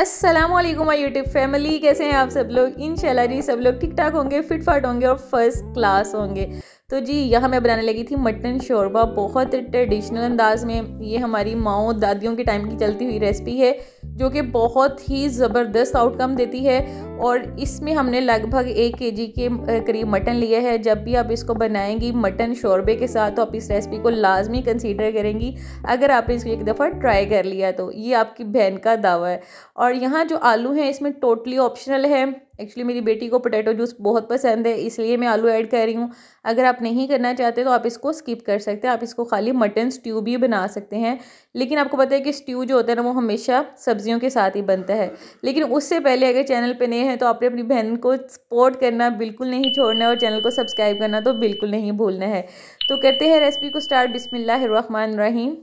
Aslam my YouTube family कैसे हैं आप सब लोग इन जी सब लोग ठीक ठाक होंगे फिट फाट होंगे और फर्स्ट क्लास होंगे तो जी यहाँ मैं बनाने लगी थी मटन शोरबा बहुत ट्रेडिशनल अंदाज में ये हमारी माओ दादियों के टाइम की चलती हुई रेसिपी है जो कि बहुत ही ज़बरदस्त आउटकम देती है और इसमें हमने लगभग एक के जी के करीब मटन लिया है जब भी आप इसको बनाएंगी मटन शोरबे के साथ तो आप इस रेसिपी को लाजमी कंसीडर करेंगी अगर आपने इसको एक दफ़ा ट्राई कर लिया तो ये आपकी बहन का दावा है और यहाँ जो आलू हैं इसमें टोटली ऑप्शनल है एक्चुअली मेरी बेटी को पोटैटो जूस बहुत पसंद है इसलिए मैं आलू ऐड कर रही हूँ अगर आप नहीं करना चाहते तो आप इसको स्किप कर सकते हैं आप इसको खाली मटन स्ट्यू भी बना सकते हैं लेकिन आपको पता है कि स्ट्यू जो होता है ना वो हमेशा सब्जियों के साथ ही बनता है लेकिन उससे पहले अगर चैनल पर नए हैं तो आपने अपनी बहन को सपोर्ट करना बिल्कुल नहीं छोड़ना और चैनल को सब्सक्राइब करना तो बिल्कुल नहीं भूलना है तो करते हैं रेसिपी को स्टार्ट बिसमिल्लर रहीम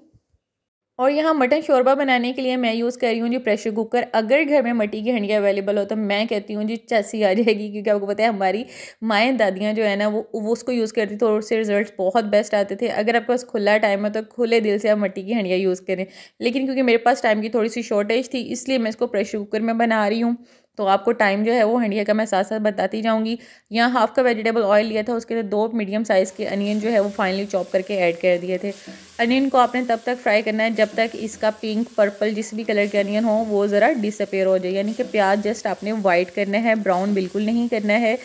और यहाँ मटन शोरबा बनाने के लिए मैं यूज़ कर रही हूँ जी प्रेशर कुकर अगर घर में मटी की हंडिया अवेलेबल हो तो मैं कहती हूँ जी चासी आ जाएगी क्योंकि आपको पता है हमारी माएँ दादियाँ जो है ना वो वो उसको यूज़ करती थी और तो उससे रिजल्ट बहुत बेस्ट आते थे अगर आपके पास खुला टाइम है तो खुले दिल से आप मटी की हंडिया यूज़ करें लेकिन क्योंकि मेरे पास टाइम की थोड़ी सी शॉर्टेज थी इसलिए मैं इसको प्रेशर कुकर में बना रही हूँ तो आपको टाइम जो है वो हंडिया का मैं साथ साथ बताती जाऊँगी यहाँ हाफ का वेजिटेबल ऑयल लिया था उसके दो मीडियम साइज़ के अनियन जो है वो फाइनली चॉप करके ऐड कर दिए थे अनियन को आपने तब तक फ्राई करना है जब तक इसका पिंक पर्पल जिस भी कलर के अनियन हो वो ज़रा डिसअपेयर हो जाए यानी कि प्याज जस्ट आपने वाइट करना है ब्राउन बिल्कुल नहीं करना है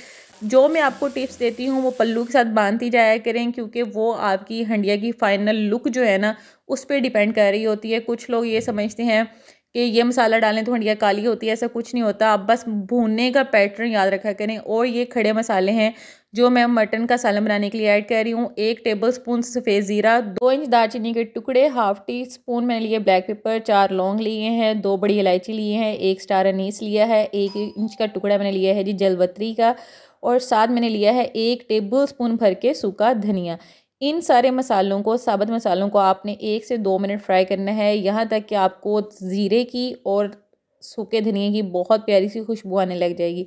जो मैं आपको टिप्स देती हूँ वो पल्लू के साथ बांधती जाया करें क्योंकि वो आपकी हंडिया की फ़ाइनल लुक जो है ना उस पर डिपेंड कर रही होती है कुछ लोग ये समझते हैं कि ये मसाला डालें तो हंडिया काली होती है ऐसा कुछ नहीं होता आप बस भूनने का पैटर्न याद रखा करें और ये खड़े मसाले हैं जो मैं मटन का सालन बनाने के लिए ऐड कर रही हूँ एक टेबल स्पून सफ़ेद ज़ीरा दो इंच दालचीनी के टुकड़े हाफ टी स्पून मैंने लिए ब्लैक पेपर चार लौंग लिए हैं दो बड़ी इलायची लिए हैं एक स्टार अनीस लिया है एक इंच का टुकड़ा मैंने लिया है जी जलवतरी का और साथ मैंने लिया है एक टेबल स्पून भर के सूखा धनिया इन सारे मसालों को साबुत मसालों को आपने एक से दो मिनट फ्राई करना है यहाँ तक कि आपको ज़ीरे की और सूखे धनिए की बहुत प्यारी सी खुशबू आने लग जाएगी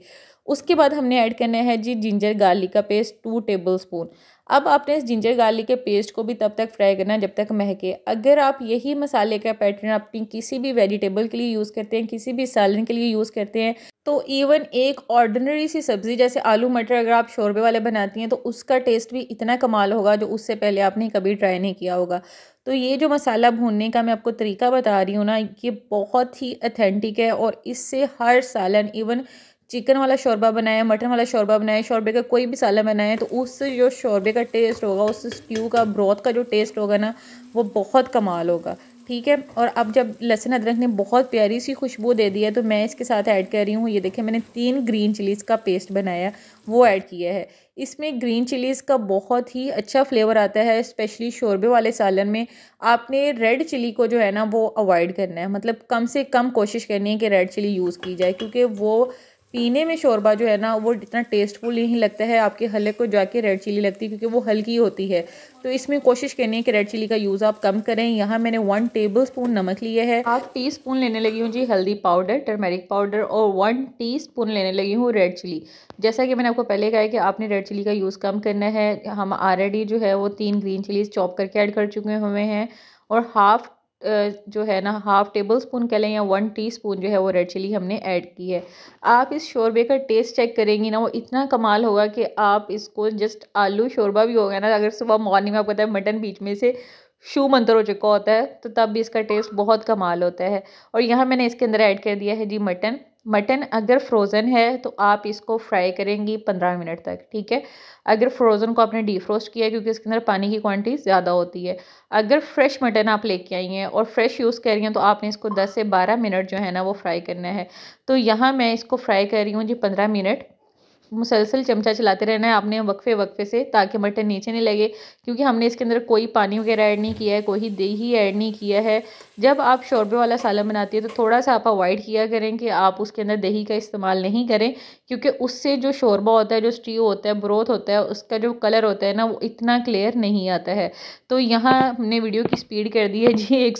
उसके बाद हमने ऐड करना है जी जिंजर गार्लिक का पेस्ट टू टेबल स्पून अब आपने इस जिंजर गार्लिक के पेस्ट को भी तब तक फ्राई करना जब तक महके अगर आप यही मसाले का पैटर्न अपनी किसी भी वेजिटेबल के लिए यूज़ करते हैं किसी भी सालन के लिए यूज़ करते हैं तो इवन एक ऑर्डनरी सी सब्ज़ी जैसे आलू मटर अगर आप शोरबे वाले बनाती हैं तो उसका टेस्ट भी इतना कमाल होगा जो उससे पहले आपने कभी ट्राई नहीं किया होगा तो ये जो मसाला भूनने का मैं आपको तरीका बता रही हूँ ना ये बहुत ही अथेंटिक है और इससे हर सालन इवन चिकन वाला शोरबा बनाया मटन वाला शोरबा बनाया शोरबे का कोई भी साला बनाया तो उस जो शोरबे का टेस्ट होगा उस स्ट्यू का ब्रॉथ का जो टेस्ट होगा ना वो बहुत कमाल होगा ठीक है और अब जब लहसुन अदरक ने बहुत प्यारी सी खुशबू दे दी है तो मैं इसके साथ ऐड कर रही हूँ ये देखें मैंने तीन ग्रीन चिलीज़ का पेस्ट बनाया वो ऐड किया है इसमें ग्रीन चिलीज़ का बहुत ही अच्छा फ्लेवर आता है स्पेशली शोरबे वाले सालन में आपने रेड चिली को जो है ना वो अवॉइड करना है मतलब कम से कम कोशिश करनी है कि रेड चिली यूज़ की जाए क्योंकि वो पीने में शोरबा जो है ना वो इतना टेस्टफुल नहीं लगता है आपके हल्ले को जाके रेड चिली लगती है क्योंकि वो हल्की होती है तो इसमें कोशिश करनी है कि रेड चिली का यूज़ आप कम करें यहाँ मैंने वन टेबल स्पून नमक लिया है हाफ टी स्पून लेने लगी हूँ जी हल्दी पाउडर टर्मेरिक पाउडर और वन टी स्पून लेने लगी हूँ रेड चिली जैसा कि मैंने आपको पहले कहा है कि आपने रेड चिली का यूज़ कम करना है हम ऑलरेडी जो है वो तीन ग्रीन चिलीज़ चॉप करके ऐड कर चुके हुए हैं और हाफ जो है ना हाफ़ टेबल स्पून कह लें या वन टीस्पून जो है वो रेड चिली हमने ऐड की है आप इस शोरबे का टेस्ट चेक करेंगी ना वो इतना कमाल होगा कि आप इसको जस्ट आलू शोरबा भी होगा ना अगर सुबह मॉर्निंग में आपको पता है मटन बीच में से शू मंतर हो चुका होता है तो तब भी इसका टेस्ट बहुत कमाल होता है और यहाँ मैंने इसके अंदर ऐड कर दिया है जी मटन मटन अगर फ्रोज़न है तो आप इसको फ्राई करेंगी पंद्रह मिनट तक ठीक है अगर फ्रोज़न को आपने डीफ्रोस्ट किया है क्योंकि इसके अंदर पानी की क्वांटिटी ज़्यादा होती है अगर फ्रेश मटन आप लेके आई हैं और फ्रेश यूज़ कर रही हैं तो आपने इसको दस से बारह मिनट जो है ना वो फ्राई करना है तो यहाँ मैं इसको फ्राई कर रही हूँ जी पंद्रह मिनट मुसलसल चमचा चलाते रहना है आपने वक्फे वक्फे से ताकि मटन नीचे नहीं लगे क्योंकि हमने इसके अंदर कोई पानी वगैरह ऐड नहीं किया है कोई दही ऐड नहीं किया है जब आप शोरबे वाला सालन बनाती है तो थोड़ा सा आप अवॉइड किया करें कि आप उसके अंदर दही का इस्तेमाल नहीं करें क्योंकि उससे जो शोरबा होता है जो स्टी होता है ब्रोथ होता है उसका जो कलर होता है ना वो इतना क्लियर नहीं आता है तो यहाँ हमने वीडियो की स्पीड कर दी है जी एक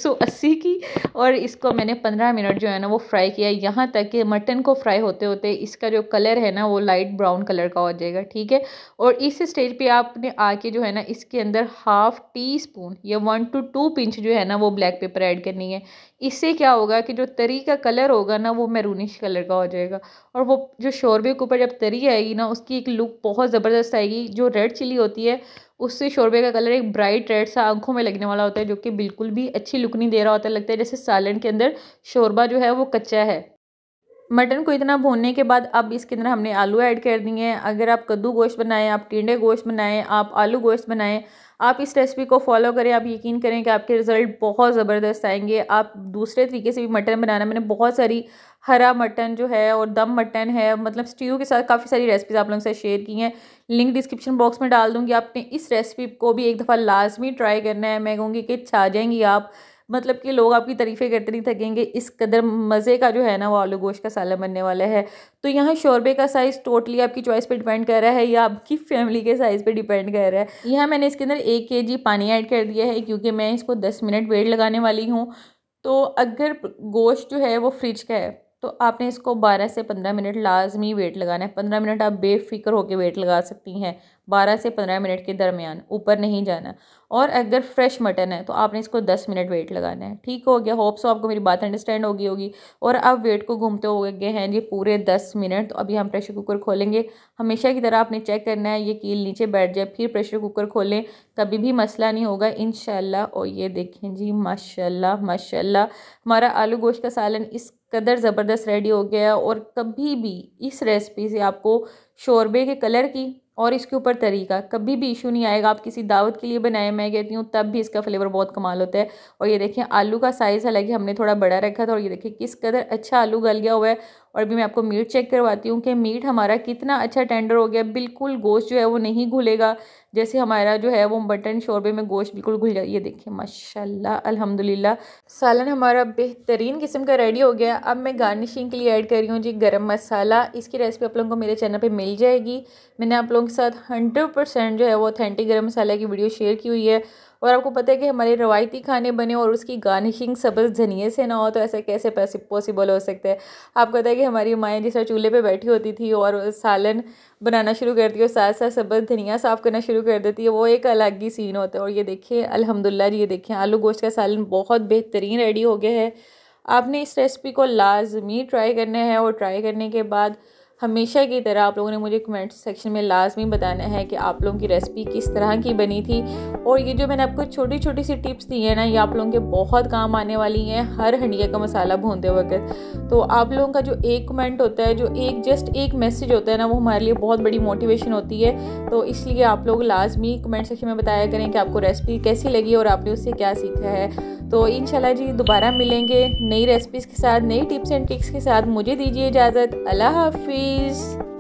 की और इसको मैंने पंद्रह मिनट जो है ना वो फ्राई किया यहाँ तक कि मटन को फ्राई होते होते इसका जो कलर है ना वो लाइट ब्राउन कलर का हो जाएगा ठीक है और इस स्टेज पर आपने आके जो है ना इसके अंदर हाफ टी स्पून या वन टू टू पिंच जो है ना वो ब्लैक पेपर ऐड करनी है इससे क्या होगा कि जो तरी का कलर होगा ना वो मैरूनिश कलर का हो जाएगा और वो जो शोरबे के ऊपर जब तरी आएगी ना उसकी एक लुक बहुत ज़बरदस्त आएगी जो रेड चिली होती है उससे शोरबे का कलर एक ब्राइट रेड सा आंखों में लगने वाला होता है जो कि बिल्कुल भी अच्छी लुक नहीं दे रहा होता लगता है जैसे सालन के अंदर शोरबा जो है वो कच्चा है मटन को इतना भूनने के बाद अब इसके अंदर हमने आलू ऐड कर दिए हैं अगर आप कद्दू गोश्त बनाएं आप टिंडे गोश्त बनाएं आप आलू गोश्त बनाएं आप इस रेसिपी को फॉलो करें आप यकीन करें कि आपके रिज़ल्ट बहुत ज़बरदस्त आएंगे आप दूसरे तरीके से भी मटन बनाना मैंने बहुत सारी हरा मटन जो है और दम मटन है मतलब स्ट्यू के साथ काफ़ी सारी रेसिपीज़ आप लोगों से शेयर की हैं लिंक डिस्क्रिप्शन बॉक्स में डाल दूँगी आपने इस रेसिपी को भी एक दफ़ा लाजमी ट्राई करना है मैं कहूँगी कि छा जाएंगी आप मतलब कि लोग आपकी तारीफ़ें करते नहीं थकेंगे इस कदर मज़े का जो है ना वो आलू गोश का सालन बनने वाला है तो यहाँ शोरबे का साइज़ टोटली आपकी चॉइस पे डिपेंड कर रहा है या आपकी फैमिली के साइज़ पे डिपेंड कर रहा है यहाँ मैंने इसके अंदर एक के जी पानी ऐड कर दिया है क्योंकि मैं इसको दस मिनट वेट लगाने वाली हूँ तो अगर गोश्त जो है वो फ्रिज का है तो आपने इसको 12 से 15 मिनट लाजमी वेट लगाना है 15 मिनट आप बेफिक्र होकर वेट लगा सकती हैं 12 से 15 मिनट के दरमियान ऊपर नहीं जाना और अगर फ्रेश मटन है तो आपने इसको 10 मिनट वेट लगाना है ठीक हो गया होप्स आपको मेरी बात अंडरस्टैंड होगी होगी और अब वेट को घूमते हो गए हैं ये पूरे 10 मिनट तो अभी हम प्रेशर कुकर खोलेंगे हमेशा की तरह आपने चेक करना है ये कील नीचे बैठ जाए फिर प्रेशर कुकर खोलें कभी भी मसला नहीं होगा इन और ये देखें जी माशा माशा हमारा आलू गोश्त का सालन इस कदर ज़बरदस्त रेडी हो गया है और कभी भी इस रेसिपी से आपको शोरबे के कलर की और इसके ऊपर तरीका कभी भी इशू नहीं आएगा आप किसी दावत के लिए बनाए मैं कहती हूँ तब भी इसका फ्लेवर बहुत कमाल होता है और ये देखिए आलू का साइज़ हालांकि हमने थोड़ा बड़ा रखा था और ये देखिए किस कदर अच्छा आलू गल गया हुआ है और अभी मैं आपको मीट चेक करवाती हूँ कि मीट हमारा कितना अच्छा टेंडर हो गया बिल्कुल गोश्त जो है वो नहीं घुलेगा जैसे हमारा जो है वो मटन शोरबे में गोश्त बिल्कुल घुल जाए ये देखिए माशाल्लाह अल्हम्दुलिल्लाह सालन हमारा बेहतरीन किस्म का रेडी हो गया अब मैं गार्निशिंग के लिए ऐड कर रही हूँ जी गर्म मसाला इसकी रेसिपी आप लोगों को मेरे चैनल पर मिल जाएगी मैंने आप लोगों के साथ हंड्रेड परसेंट जो है वो ऑथेंटिक गर्म मसाला की वीडियो शेयर की हुई है और आपको पता है कि हमारे रवायती खाने बने और उसकी गार्निशिंग सब्ज़ धनिए से ना हो तो ऐसे कैसे पॉसिबल हो सकता है आपको पता है कि हमारी माएँ जिस तरह चूल्हे पर बैठी होती थी और सालन बनाना शुरू करती है और साथ साथ सब्ज़ धनिया साफ़ करना शुरू कर देती है वो एक अलग ही सीन होता है और ये देखिए अलहमदिल्ला ये देखें आलू गोश्त का सालन बहुत बेहतरीन रेडी हो गया है आपने इस रेसिपी को लाजमी ट्राई करना है और ट्राई करने के बाद हमेशा की तरह आप लोगों ने मुझे कमेंट सेक्शन में लाजमी बताना है कि आप लोगों की रेसिपी किस तरह की बनी थी और ये जो मैंने आपको छोटी छोटी सी टिप्स दी है ना ये आप लोगों के बहुत काम आने वाली हैं हर हंडिया का मसाला भूनते वक्त तो आप लोगों का जो एक कमेंट होता है जो एक जस्ट एक मैसेज होता है ना वो हमारे लिए बहुत बड़ी मोटिवेशन होती है तो इसलिए आप लोग लाजमी कमेंट सेक्शन में बताया करें कि आपको रेसिपी कैसी लगी और आपने उससे क्या सीखा है तो इन जी दोबारा मिलेंगे नई रेसिपीज़ के साथ नई टिप्स एंड ट्रिक्स के साथ मुझे दीजिए इजाज़त अल्लाह हाफिज़